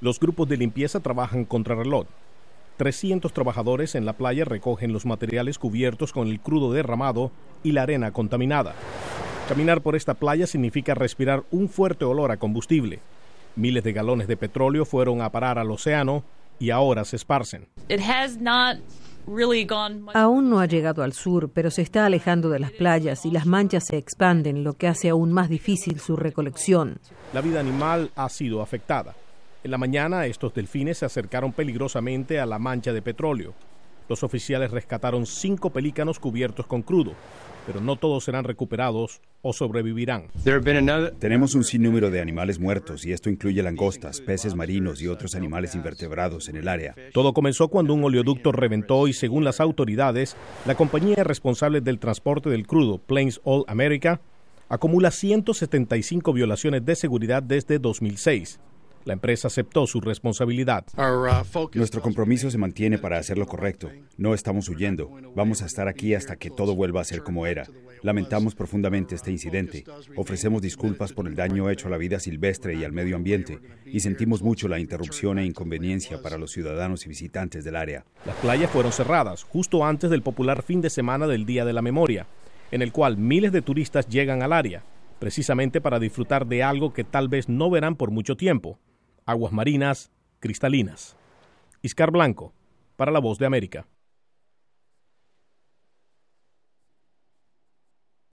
Los grupos de limpieza trabajan contra reloj. 300 trabajadores en la playa recogen los materiales cubiertos con el crudo derramado y la arena contaminada. Caminar por esta playa significa respirar un fuerte olor a combustible. Miles de galones de petróleo fueron a parar al océano y ahora se esparcen. Aún no ha llegado al sur, pero se está alejando de las playas y las manchas se expanden, lo que hace aún más difícil su recolección. La vida animal ha sido afectada. En la mañana, estos delfines se acercaron peligrosamente a la mancha de petróleo. Los oficiales rescataron cinco pelícanos cubiertos con crudo, pero no todos serán recuperados o sobrevivirán. Tenemos un sinnúmero de animales muertos y esto incluye langostas, peces marinos y otros animales invertebrados en el área. Todo comenzó cuando un oleoducto reventó y según las autoridades, la compañía responsable del transporte del crudo, Plains All America, acumula 175 violaciones de seguridad desde 2006. La empresa aceptó su responsabilidad. Uh, Nuestro compromiso se mantiene para hacer lo correcto. No estamos huyendo. Vamos a estar aquí hasta que todo vuelva a ser como era. Lamentamos profundamente este incidente. Ofrecemos disculpas por el daño hecho a la vida silvestre y al medio ambiente y sentimos mucho la interrupción e inconveniencia para los ciudadanos y visitantes del área. Las playas fueron cerradas justo antes del popular fin de semana del Día de la Memoria, en el cual miles de turistas llegan al área, precisamente para disfrutar de algo que tal vez no verán por mucho tiempo aguas marinas cristalinas. Iscar Blanco, para la voz de América.